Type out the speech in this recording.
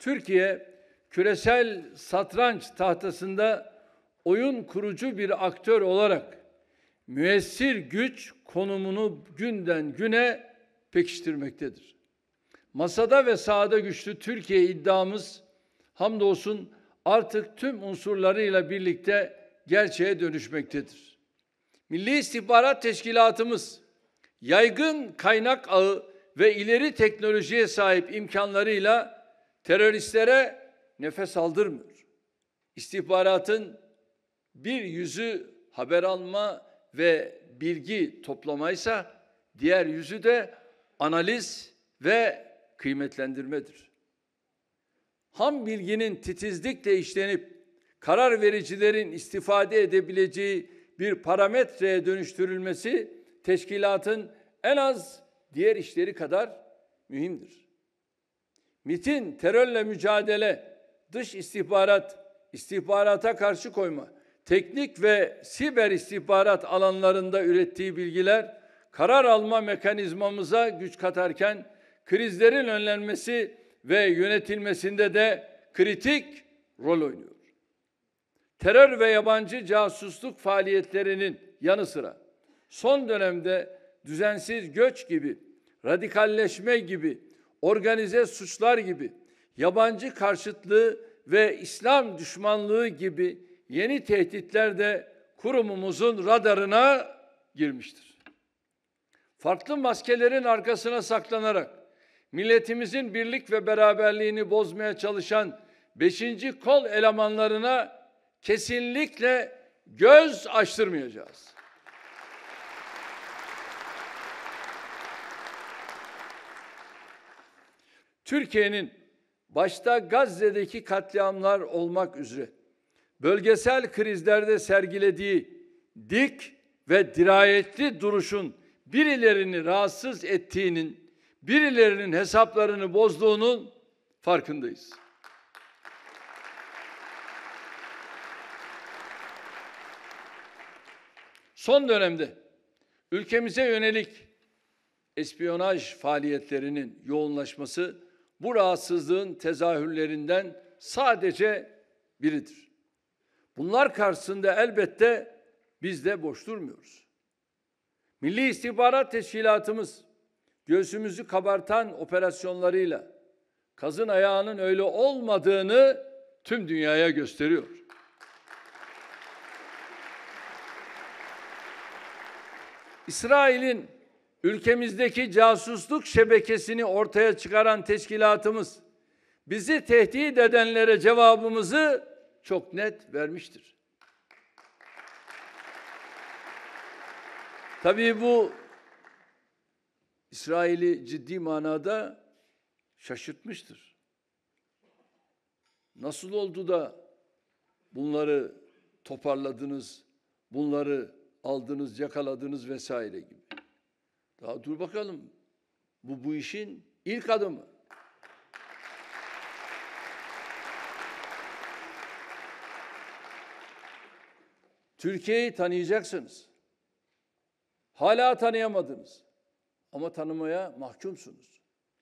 Türkiye küresel satranç tahtasında oyun kurucu bir aktör olarak müessir güç konumunu günden güne pekiştirmektedir. Masada ve sahada güçlü Türkiye iddiamız hamdolsun artık tüm unsurlarıyla birlikte gerçeğe dönüşmektedir. Milli İstihbarat Teşkilatımız yaygın kaynak ağı ve ileri teknolojiye sahip imkanlarıyla teröristlere nefes aldırmıyor. İstihbaratın bir yüzü haber alma ve bilgi toplamaysa diğer yüzü de analiz ve kıymetlendirmedir. Ham bilginin titizlikle işlenip karar vericilerin istifade edebileceği bir parametreye dönüştürülmesi teşkilatın en az diğer işleri kadar mühimdir. MIT'in terörle mücadele, dış istihbarat, istihbarata karşı koyma, teknik ve siber istihbarat alanlarında ürettiği bilgiler karar alma mekanizmamıza güç katarken krizlerin önlenmesi ve yönetilmesinde de kritik rol oynuyor. Terör ve yabancı casusluk faaliyetlerinin yanı sıra son dönemde düzensiz göç gibi, radikalleşme gibi organize suçlar gibi, yabancı karşıtlığı ve İslam düşmanlığı gibi yeni tehditler de kurumumuzun radarına girmiştir. Farklı maskelerin arkasına saklanarak milletimizin birlik ve beraberliğini bozmaya çalışan beşinci kol elemanlarına kesinlikle göz açtırmayacağız. Türkiye'nin başta Gazze'deki katliamlar olmak üzere bölgesel krizlerde sergilediği dik ve dirayetli duruşun birilerini rahatsız ettiğinin, birilerinin hesaplarını bozduğunun farkındayız. Son dönemde ülkemize yönelik espiyonaj faaliyetlerinin yoğunlaşması bu rahatsızlığın tezahürlerinden sadece biridir. Bunlar karşısında elbette biz de boş durmuyoruz. Milli İstihbarat Teşkilatımız göğsümüzü kabartan operasyonlarıyla kazın ayağının öyle olmadığını tüm dünyaya gösteriyor. İsrail'in ülkemizdeki casusluk şebekesini ortaya çıkaran teşkilatımız bizi tehdit edenlere cevabımızı çok net vermiştir. Tabii bu İsrail'i ciddi manada şaşırtmıştır. Nasıl oldu da bunları toparladınız, bunları aldınız, yakaladınız vesaire gibi. Daha dur bakalım. Bu bu işin ilk adımı. Türkiye'yi tanıyacaksınız. Hala tanıyamadınız. Ama tanımaya mahkumsunuz.